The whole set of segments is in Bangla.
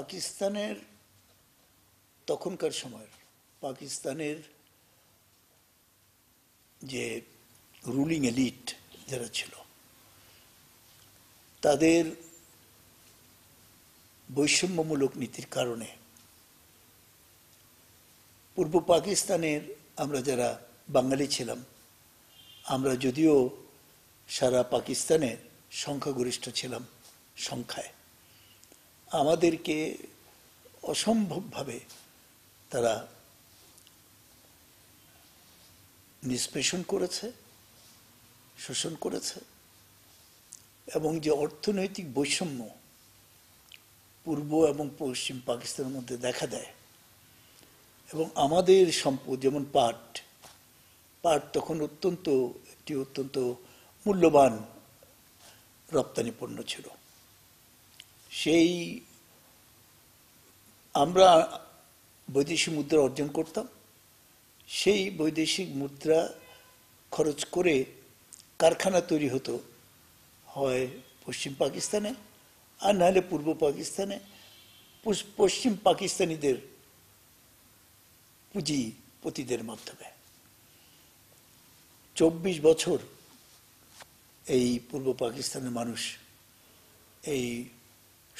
পাকিস্তানের তখনকার সময়ের পাকিস্তানের যে রুলিং এলিট যারা ছিল তাদের বৈষম্যমূলক নীতির কারণে পূর্ব পাকিস্তানের আমরা যারা বাঙালি ছিলাম আমরা যদিও সারা পাকিস্তানে সংখ্যাগরিষ্ঠ ছিলাম সংখ্যায় আমাদেরকে অসম্ভবভাবে তারা নিষ্পেষণ করেছে শোষণ করেছে এবং যে অর্থনৈতিক বৈষম্য পূর্ব এবং পশ্চিম পাকিস্তানের মধ্যে দেখা দেয় এবং আমাদের সম্পদ যেমন পাট পাট তখন অত্যন্ত একটি অত্যন্ত মূল্যবান রপ্তানি পণ্য ছিল সেই আমরা বৈদেশিক মুদ্রা অর্জন করতাম সেই বৈদেশিক মুদ্রা খরচ করে কারখানা তৈরি হতো হয় পশ্চিম পাকিস্তানে আর নাহলে পূর্ব পাকিস্তানে পশ্চিম পাকিস্তানিদের পুঁজি পতিদের মাধ্যমে চব্বিশ বছর এই পূর্ব পাকিস্তানের মানুষ এই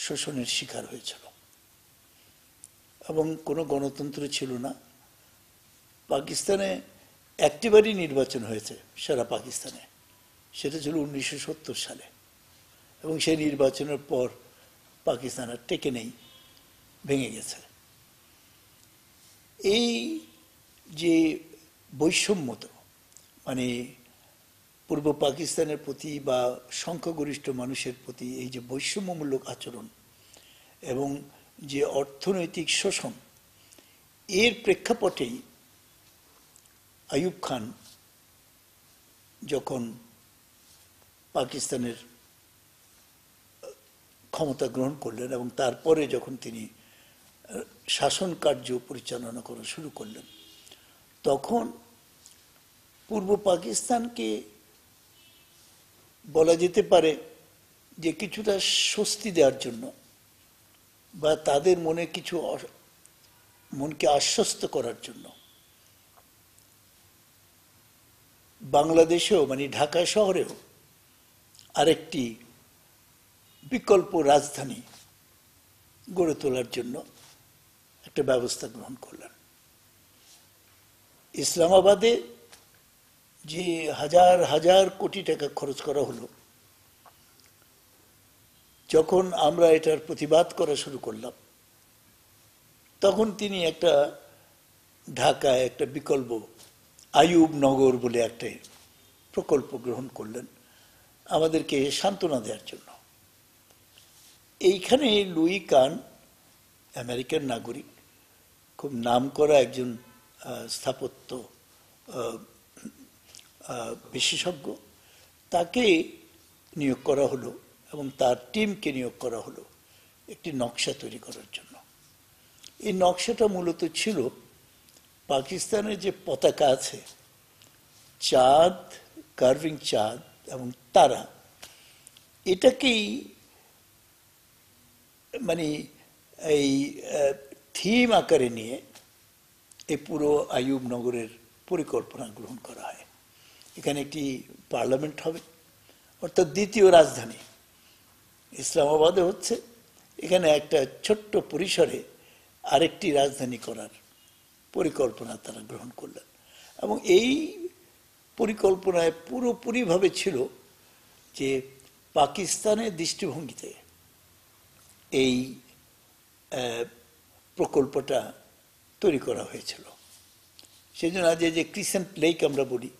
শোষণের শিকার হয়েছিল এবং কোনো গণতন্ত্র ছিল না পাকিস্তানে একটিবারই নির্বাচন হয়েছে সারা পাকিস্তানে সেটা ছিল উনিশশো সালে এবং সেই নির্বাচনের পর পাকিস্তান আর টেকে নেই ভেঙে গেছে এই যে বৈষম্যত মানে পূর্ব পাকিস্তানের প্রতি বা সংখ্যাগরিষ্ঠ মানুষের প্রতি এই যে বৈষম্যমূলক আচরণ এবং যে অর্থনৈতিক শোষণ এর প্রেক্ষাপটেই আয়ুব খান যখন পাকিস্তানের ক্ষমতা গ্রহণ করলেন এবং তারপরে যখন তিনি শাসন কার্য পরিচালনা করা শুরু করলেন তখন পূর্ব পাকিস্তানকে বলা যেতে পারে যে কিছুটা স্বস্তি দেওয়ার জন্য বা তাদের মনে কিছু মনকে আশ্বস্ত করার জন্য বাংলাদেশেও মানে ঢাকা শহরেও আরেকটি বিকল্প রাজধানী গড়ে তোলার জন্য একটা ব্যবস্থা গ্রহণ করলেন ইসলামাবাদে যে হাজার হাজার কোটি টাকা খরচ করা হলো যখন আমরা এটার প্রতিবাদ করা শুরু করলাম তখন তিনি একটা ঢাকায় একটা বিকল্প আয়ুব নগর বলে একটা প্রকল্প গ্রহণ করলেন আমাদেরকে সান্ত্বনা দেওয়ার জন্য এইখানে লুই কান আমেরিকান নাগরিক খুব নাম করা একজন স্থাপত্য বিশেষজ্ঞ তাকে নিয়োগ করা হলো এবং তার টিমকে নিয়োগ করা হলো একটি নকশা তৈরি করার জন্য এই নকশাটা মূলত ছিল পাকিস্তানের যে পতাকা আছে চাঁদ কার্ভিং চাঁদ এবং তারা এটাকেই মানে এই থিম আকারে নিয়ে এই পুরো আয়ুব নগরের পরিকল্পনা গ্রহণ করা হয় এখানে একটি পার্লামেন্ট হবে অর্থাৎ দ্বিতীয় রাজধানী ইসলামাবাদে হচ্ছে এখানে একটা ছোট্ট পরিসরে আরেকটি রাজধানী করার পরিকল্পনা তারা গ্রহণ করলেন এবং এই পরিকল্পনায় পুরোপুরিভাবে ছিল যে পাকিস্তানের দৃষ্টিভঙ্গিতে এই প্রকল্পটা তৈরি করা হয়েছিল সেই জন্য আজ যে ক্রিসেন্ট লেক আমরা বলি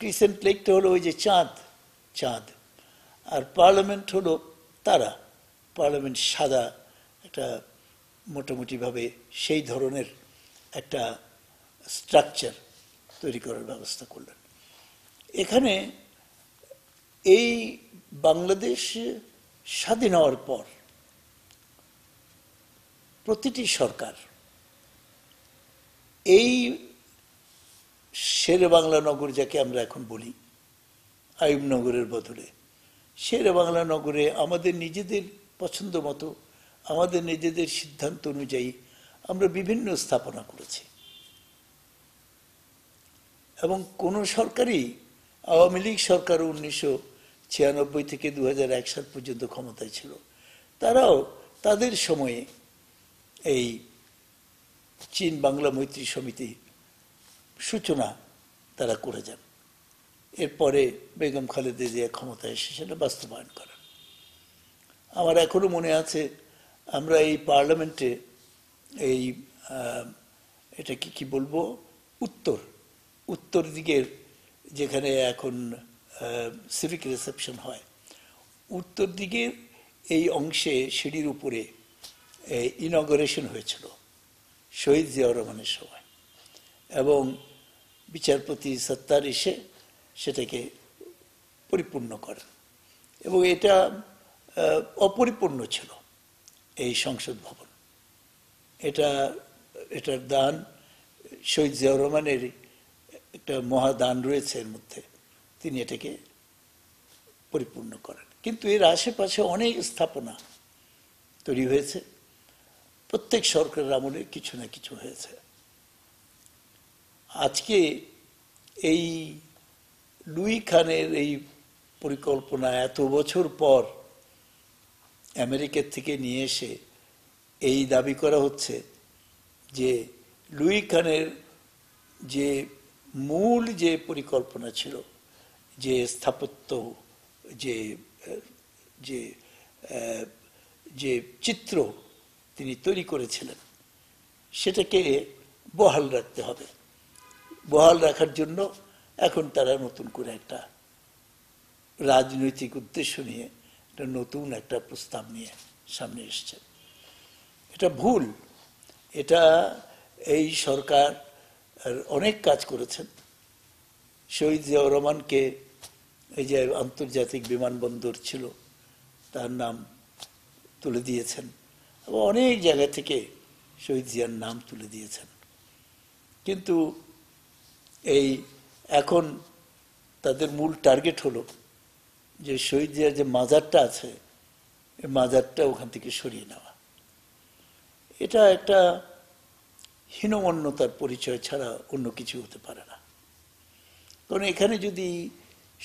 ক্রিসেন্ট লেকটা হলো ওই যে চাঁদ চাঁদ আর পার্লামেন্ট হলো তারা পার্লামেন্ট সাদা একটা মোটামুটিভাবে সেই ধরনের একটা স্ট্রাকচার তৈরি করার ব্যবস্থা করলেন এখানে এই বাংলাদেশ স্বাধীন হওয়ার পর প্রতিটি সরকার এই শেরে বাংলা নগর যাকে আমরা এখন বলি আয়ুবনগরের বদলে শের বাংলা নগরে আমাদের নিজেদের পছন্দ মতো আমাদের নিজেদের সিদ্ধান্ত অনুযায়ী আমরা বিভিন্ন স্থাপনা করেছি এবং কোন সরকারই আওয়ামী লীগ সরকার উনিশশো ছিয়ানব্বই থেকে দু সাল পর্যন্ত ক্ষমতায় ছিল তারাও তাদের সময়ে এই চীন বাংলা মৈত্রী সমিতি সূচনা তারা করে যান এরপরে বেগম খালেদা জিয়া ক্ষমতায় এসে সেটা বাস্তবায়ন করেন আমার এখনও মনে আছে আমরা এই পার্লামেন্টে এই এটা কি কি বলবো উত্তর উত্তর দিকের যেখানে এখন সিভিক রিসেপশন হয় উত্তর দিকের এই অংশে সিঁড়ির উপরে ইনগরেশন হয়েছিল শহীদ জিয়াউর রহমানের সময় এবং বিচারপতি সত্তার এসে সেটাকে পরিপূর্ণ করেন এবং এটা অপরিপূর্ণ ছিল এই সংসদ ভবন এটা এটার দান শহীদ জিয়াউর রহমানের একটা মহাদান রয়েছে এর মধ্যে তিনি এটাকে পরিপূর্ণ করেন কিন্তু এর আশেপাশে অনেক স্থাপনা তৈরি হয়েছে প্রত্যেক সরকারের আমলে কিছু না কিছু হয়েছে আজকে এই লুই খানের এই পরিকল্পনা এত বছর পর আমেরিকার থেকে নিয়ে এসে এই দাবি করা হচ্ছে যে লুই খানের যে মূল যে পরিকল্পনা ছিল যে স্থাপত্য যে যে যে চিত্র তিনি তৈরি করেছিলেন সেটাকে বহাল রাখতে হবে বহাল রাখার জন্য এখন তারা নতুন করে একটা রাজনৈতিক উদ্দেশ্য নিয়ে একটা নতুন একটা প্রস্তাব নিয়ে সামনে এসছে এটা ভুল এটা এই সরকার অনেক কাজ করেছেন শহীদ জিয়াউর রহমানকে এই যে আন্তর্জাতিক বিমানবন্দর ছিল তার নাম তুলে দিয়েছেন এবং অনেক জায়গা থেকে শহীদ জিয়ার নাম তুলে দিয়েছেন কিন্তু এই এখন তাদের মূল টার্গেট হলো যে শহীদ জিয়ার যে মাজারটা আছে এই মাজারটা ওখান থেকে সরিয়ে নেওয়া এটা একটা হীনমন্যতার পরিচয় ছাড়া অন্য কিছু হতে পারে না কারণ এখানে যদি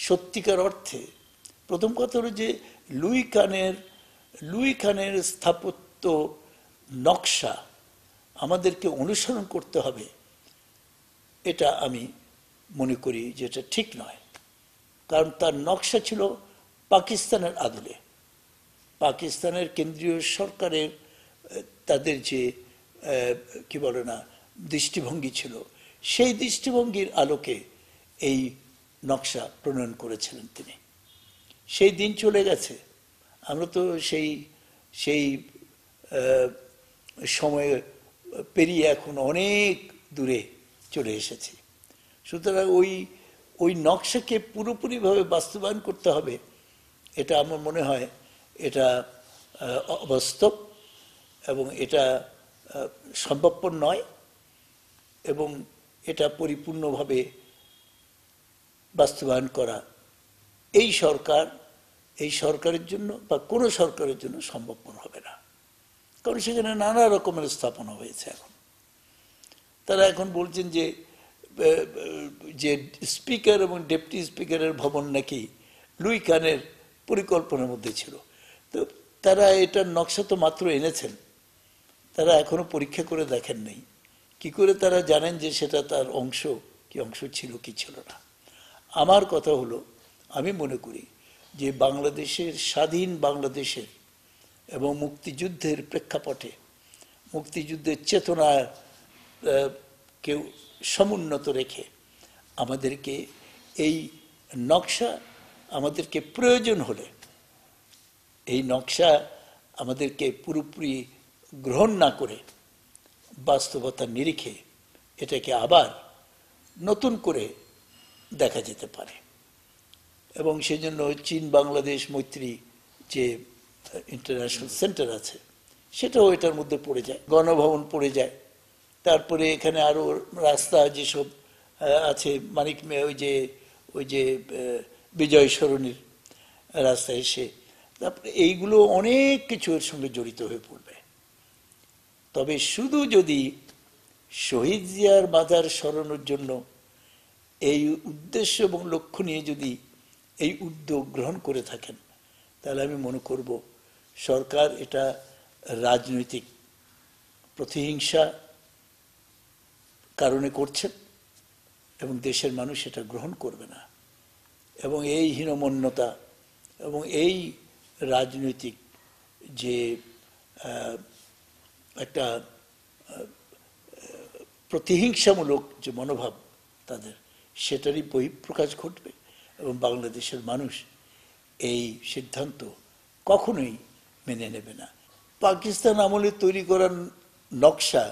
সত্যিকার অর্থে প্রথম কথা হলো যে লুই খানের লুই খানের স্থাপত্য নকশা আমাদেরকে অনুসরণ করতে হবে এটা আমি মনে করি যেটা ঠিক নয় কারণ তার নকশা ছিল পাকিস্তানের আদলে পাকিস্তানের কেন্দ্রীয় সরকারের তাদের যে কি বলে না দৃষ্টিভঙ্গি ছিল সেই দৃষ্টিভঙ্গির আলোকে এই নকশা প্রণয়ন করেছিলেন তিনি সেই দিন চলে গেছে আমরা তো সেই সেই সময়ে পেরিয়ে এখন অনেক দূরে চলে এসেছি সুতরাং ওই ওই নকশাকে পুরোপুরিভাবে বাস্তবায়ন করতে হবে এটা আমার মনে হয় এটা অবাস্তব এবং এটা সম্ভবপর নয় এবং এটা পরিপূর্ণভাবে বাস্তবায়ন করা এই সরকার এই সরকারের জন্য বা কোনো সরকারের জন্য সম্ভবপর হবে না কারণ সেখানে নানা রকমের স্থাপনা হয়েছে এখন তারা এখন বলছেন যে যে স্পিকার এবং ডেপুটি স্পিকারের ভবন নাকি লুই কানের পরিকল্পনার মধ্যে ছিল তো তারা এটার নকশা তো মাত্র এনেছেন তারা এখনো পরীক্ষা করে দেখেন নাই কি করে তারা জানেন যে সেটা তার অংশ কি অংশ ছিল কি ছিল না আমার কথা হলো আমি মনে করি যে বাংলাদেশের স্বাধীন বাংলাদেশের এবং মুক্তিযুদ্ধের প্রেক্ষাপটে মুক্তিযুদ্ধের চেতনার কেউ সমুন্নত রেখে আমাদেরকে এই নকশা আমাদেরকে প্রয়োজন হলে এই নকশা আমাদেরকে পুরোপুরি গ্রহণ না করে বাস্তবতা নিরিখে এটাকে আবার নতুন করে দেখা যেতে পারে এবং সেজন্য চীন বাংলাদেশ মৈত্রী যে ইন্টারন্যাশনাল সেন্টার আছে সেটাও এটার মধ্যে পড়ে যায় গণভবন পড়ে যায় তারপরে এখানে আরও রাস্তা যেসব আছে মানিক ওই যে ওই যে বিজয় সরণির রাস্তা এসে তারপরে এইগুলো অনেক কিছু এর সঙ্গে জড়িত হয়ে পড়বে তবে শুধু যদি শহীদ জিয়ার মাজার সরানোর জন্য এই উদ্দেশ্য এবং লক্ষ্য নিয়ে যদি এই উদ্যোগ গ্রহণ করে থাকেন তাহলে আমি মনে করব সরকার এটা রাজনৈতিক প্রতিহিংসা কারণে করছেন এবং দেশের মানুষ এটা গ্রহণ করবে না এবং এই হীনমন্যতা এবং এই রাজনৈতিক যে একটা প্রতিহিংসামূলক যে মনোভাব তাদের সেটারই বহিঃপ্রকাশ ঘটবে এবং বাংলাদেশের মানুষ এই সিদ্ধান্ত কখনোই মেনে নেবে না পাকিস্তান আমলে তৈরি করার নকশা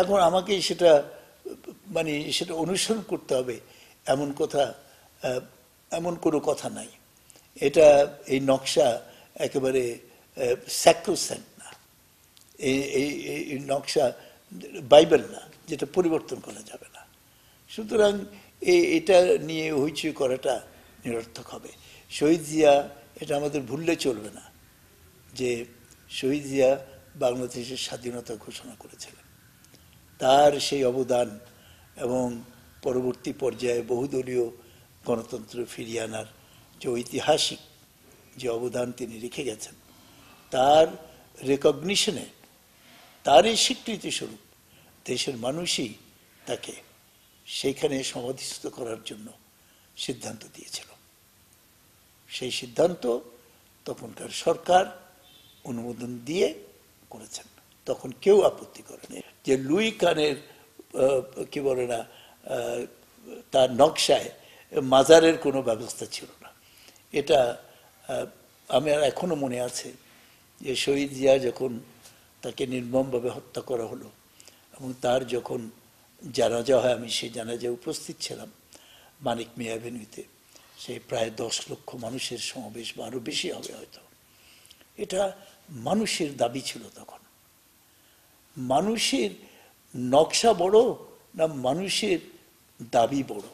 এখন আমাকেই সেটা মানে সেটা অনুসরণ করতে হবে এমন কথা এমন কোনো কথা নাই এটা এই নকশা একেবারে স্যাক্রোস্যান্ট না এই নকশা বাইবেল না যেটা পরিবর্তন করা যাবে না সুতরাং এটা নিয়ে হইচই করাটা নিরর্থক হবে শহীদ জিয়া এটা আমাদের ভুললে চলবে না যে শহীদ জিয়া বাংলাদেশের স্বাধীনতা ঘোষণা করেছিলেন তার সেই অবদান এবং পরবর্তী পর্যায়ে বহুদলীয় গণতন্ত্র ফিরিয়ে আনার যে ঐতিহাসিক যে অবদান তিনি রেখে গেছেন তার রেকগনিশনে তারই স্বীকৃতি স্বরূপ দেশের মানুষই তাকে সেইখানে সমাধিস্থ করার জন্য সিদ্ধান্ত দিয়েছিল সেই সিদ্ধান্ত তখনকার সরকার অনুমোদন দিয়ে করেছেন তখন কেউ আপত্তি করেনি যে লুই কানের কি বলে না তার নকশায় মাজারের কোনো ব্যবস্থা ছিল না এটা আমি আর এখনও মনে আছে যে শহীদ জিয়া যখন তাকে নির্মমভাবে হত্যা করা হলো এবং তার যখন জানাজা হয় আমি সেই জানাজায় উপস্থিত ছিলাম মানিক মিয়া অ্যাভিনিউতে সেই প্রায় দশ লক্ষ মানুষের সমাবেশ বা আরও বেশি হবে হয়তো এটা মানুষের দাবি ছিল তখন মানুষের নকশা বড় না মানুষের দাবি বড়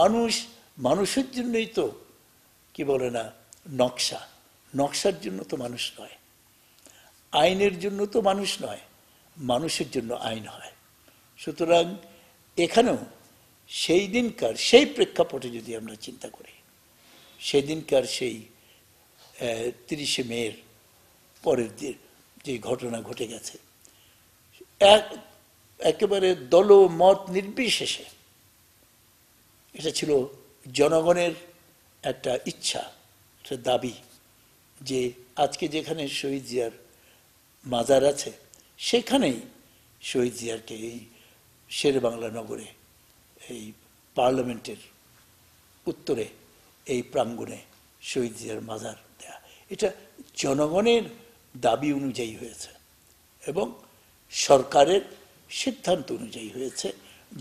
মানুষ মানুষের জন্যই তো কি বলে না নকশা নকশার জন্য তো মানুষ নয় আইনের জন্য তো মানুষ নয় মানুষের জন্য আইন হয় সুতরাং এখানেও সেই দিনকার সেই প্রেক্ষাপটে যদি আমরা চিন্তা করি সেদিনকার সেই তিরিশে মেয়ের পরের দিন যে ঘটনা ঘটে গেছে এক একেবারে দল মত নির্বিশেষে এটা ছিল জনগণের একটা ইচ্ছা একটা দাবি যে আজকে যেখানে শহীদ জিয়ার মাজার আছে সেখানেই শহীদ জিয়াকে এই শের বাংলা নগরে এই পার্লামেন্টের উত্তরে এই প্রাঙ্গণে শহীদ জিয়ার মাজার দেয়া এটা জনগণের দাবি অনুযায়ী হয়েছে এবং সরকারের সিদ্ধান্ত অনুযায়ী হয়েছে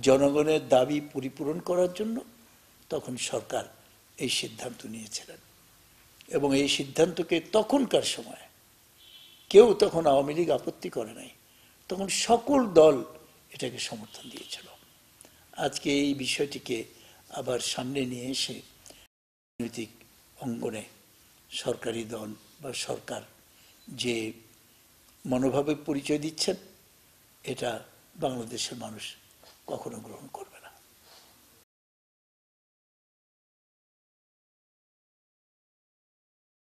জনগণের দাবি পরিপূরণ করার জন্য তখন সরকার এই সিদ্ধান্ত নিয়েছিলেন এবং এই সিদ্ধান্তকে তখনকার সময় কেউ তখন আওয়ামী লীগ আপত্তি করে নাই তখন সকল দল এটাকে সমর্থন দিয়েছিল আজকে এই বিষয়টিকে আবার সামনে নিয়ে এসে রাজনৈতিক অঙ্গনে সরকারি দল বা সরকার যে মনোভাবে পরিচয় দিচ্ছেন এটা বাংলাদেশের মানুষ কখনো গ্রহণ করবে না